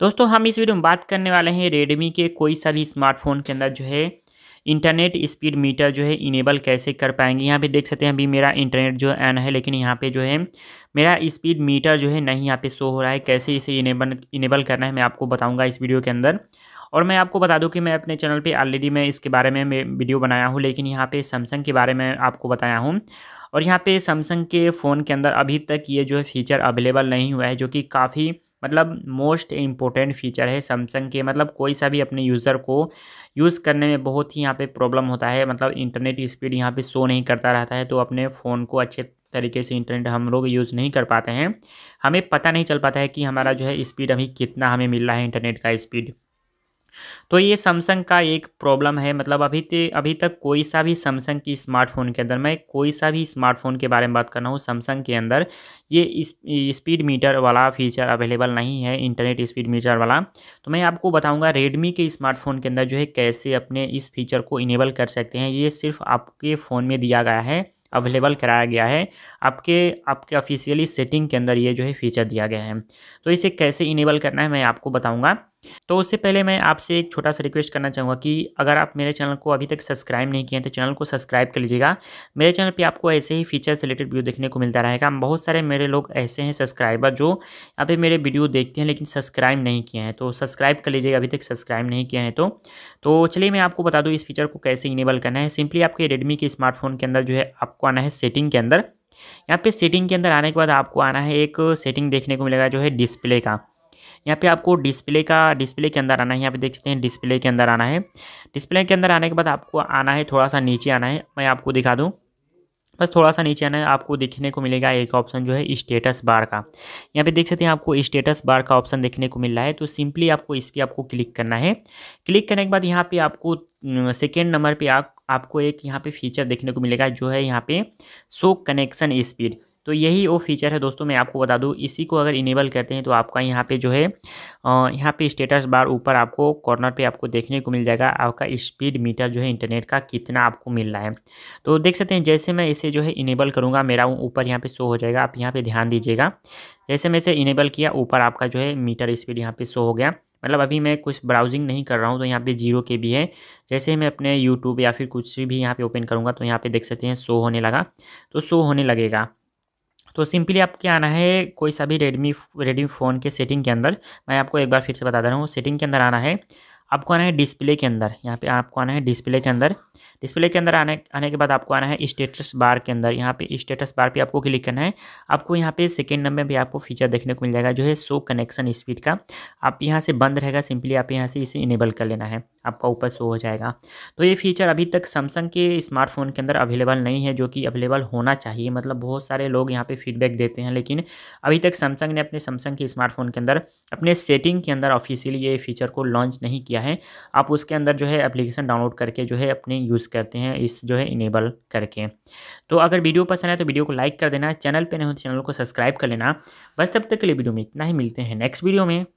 दोस्तों हम इस वीडियो में बात करने वाले हैं रेडमी के कोई सा भी स्मार्टफोन के अंदर जो है इंटरनेट स्पीड मीटर जो है इनेबल कैसे कर पाएंगे यहाँ पे देख सकते हैं अभी मेरा इंटरनेट जो ऑन है लेकिन यहाँ पे जो है मेरा स्पीड मीटर जो है नहीं यहाँ पे शो हो रहा है कैसे इसे इनेबल इनेबल करना है मैं आपको बताऊँगा इस वीडियो के अंदर और मैं आपको बता दूं कि मैं अपने चैनल पे ऑलरेडी मैं इसके बारे में वीडियो बनाया हूँ लेकिन यहाँ पे सैमसंग के बारे में आपको बताया हूँ और यहाँ पे सैमसंग के फ़ोन के अंदर अभी तक ये जो है फीचर अवेलेबल नहीं हुआ है जो कि काफ़ी मतलब मोस्ट इम्पोर्टेंट फीचर है सैमसंग के मतलब कोई सा भी अपने यूज़र को यूज़ करने में बहुत ही यहाँ पे प्रॉब्लम होता है मतलब इंटरनेट स्पीड यहाँ पे शो नहीं करता रहता है तो अपने फ़ोन को अच्छे तरीके से इंटरनेट हम लोग यूज़ नहीं कर पाते हैं हमें पता नहीं चल पाता है कि हमारा जो है स्पीड अभी कितना हमें मिल रहा है इंटरनेट का स्पीड तो ये सैमसंग का एक प्रॉब्लम है मतलब अभी ते अभी तक कोई सा भी सैमसंग की स्मार्टफ़ोन के अंदर मैं कोई सा भी स्मार्टफ़ोन के बारे में बात कर रहा हूँ सैमसंग के अंदर ये स्पीड मीटर वाला फीचर अवेलेबल नहीं है इंटरनेट स्पीड मीटर वाला तो मैं आपको बताऊँगा रेडमी के स्मार्टफ़ोन के अंदर जो है कैसे अपने इस फीचर को इनेबल कर सकते हैं ये सिर्फ आपके फ़ोन में दिया गया है अवेलेबल कराया गया है आपके आपके ऑफिशियली सेटिंग के अंदर ये जो है फीचर दिया गया है तो इसे कैसे इनेबल करना है मैं आपको बताऊँगा तो उससे पहले मैं आपसे एक छोटा सा रिक्वेस्ट करना चाहूँगा कि अगर आप मेरे चैनल को अभी तक सब्सक्राइब नहीं किए हैं तो चैनल को सब्सक्राइब कर लीजिएगा मेरे चैनल पे आपको ऐसे ही फीचर्स रिलेटेड वीडियो देखने को मिलता रहेगा बहुत सारे मेरे लोग ऐसे हैं सब्सक्राइबर जो यहाँ पर मेरे वीडियो देखते हैं लेकिन सब्सक्राइब नहीं किए हैं तो सब्सक्राइब कर लीजिएगा अभी तक सब्सक्राइब नहीं किए हैं तो तो चलिए मैं आपको बता दूँ इस फीचर को कैसे इनेबल करना है सिंपली आपके रेडमी के स्मार्टफोन के अंदर जो है आपको आना है सेटिंग के अंदर यहाँ पे सेटिंग के अंदर आने के बाद आपको आना है एक सेटिंग देखने को मिलेगा जो है डिस्प्ले का यहाँ पे आपको डिस्प्ले का डिस्प्ले के अंदर आना है यहाँ पे देख सकते हैं डिस्प्ले के अंदर आना है डिस्प्ले के अंदर आने के बाद आपको आना है थोड़ा सा नीचे आना है मैं आपको दिखा दूँ बस थोड़ा सा नीचे आना है आपको देखने को मिलेगा एक ऑप्शन जो है स्टेटस बार का यहाँ पे देख सकते हैं आपको स्टेटस बार का ऑप्शन देखने को मिल रहा है तो सिंपली आपको इस पर आपको क्लिक करना है क्लिक करने के बाद यहाँ पे आपको सेकेंड नंबर पे आप आपको एक यहाँ पे फीचर देखने को मिलेगा जो है यहाँ पे शो कनेक्शन स्पीड तो यही वो फीचर है दोस्तों मैं आपको बता दूँ इसी को अगर इनेबल करते हैं तो आपका यहाँ पे जो है यहाँ पे स्टेटस बार ऊपर आपको कॉर्नर पे आपको देखने को मिल जाएगा आपका स्पीड मीटर जो है इंटरनेट का कितना आपको मिल रहा है तो देख सकते हैं जैसे मैं इसे जो है इनेबल करूँगा मेरा ऊपर यहाँ पर शो हो जाएगा आप यहाँ पर ध्यान दीजिएगा जैसे मैं इसे इनेबल किया ऊपर आपका जो है मीटर स्पीड यहाँ पर शो हो गया मतलब अभी मैं कुछ ब्राउजिंग नहीं कर रहा हूँ तो यहाँ पे जीरो के भी है जैसे मैं अपने यूट्यूब या फिर कुछ भी यहाँ पे ओपन करूँगा तो यहाँ पे देख सकते हैं शो होने लगा तो शो होने लगेगा तो सिंपली आपके आना है कोई सा भी रेडमी रेडमी फ़ोन के सेटिंग के अंदर मैं आपको एक बार फिर से बता दे रहा हूँ सेटिंग के अंदर आना है आपको आना है डिस्प्ले के अंदर यहाँ पे आपको आना है डिस्प्ले के अंदर डिस्प्ले के अंदर आने आने के बाद आपको आना है स्टेटस बार के अंदर यहाँ पे स्टेटस बार पे आपको क्लिक करना है आपको यहाँ पे सेकेंड नंबर भी आपको फीचर देखने को मिल जाएगा जो है सो कनेक्शन स्पीड का आप यहाँ से बंद रहेगा सिंपली आप यहाँ से इसे इनेबल कर लेना है आपका ऊपर शो हो जाएगा तो ये फीचर अभी तक सैमसंग के स्मार्टफोन के अंदर अवेलेबल नहीं है जो कि अवेलेबल होना चाहिए मतलब बहुत सारे लोग यहाँ पे फीडबैक देते हैं लेकिन अभी तक सैमसंग ने अपने सैमसंग के स्मार्टफोन के अंदर अपने सेटिंग के अंदर ऑफिशियली ये फीचर को लॉन्च नहीं किया है आप उसके अंदर जो है अप्लीकेशन डाउनलोड करके जो है अपने यूज़ करते हैं इस जो है इनेबल करके तो अगर वीडियो पसंद है तो वीडियो को लाइक कर देना चैनल पर नहीं हो तो चैनल को सब्सक्राइब कर लेना बस तब तक के लिए वीडियो में इतना ही मिलते हैं नेक्स्ट वीडियो में